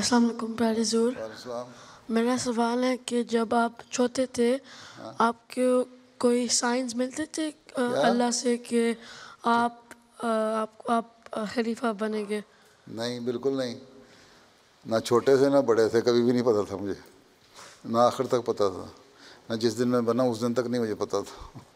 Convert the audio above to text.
अस्सलाम वालेकुम मेरा सवाल है कि जब आप छोटे थे हाँ। आपको आपके कोई साइंस मिलते थे अल्लाह से कि आप आप आप खलीफा बनेंगे नहीं बिल्कुल नहीं ना छोटे से ना बड़े से कभी भी नहीं पता था मुझे ना आखिर तक पता था ना जिस दिन मैं बना उस दिन तक नहीं मुझे पता था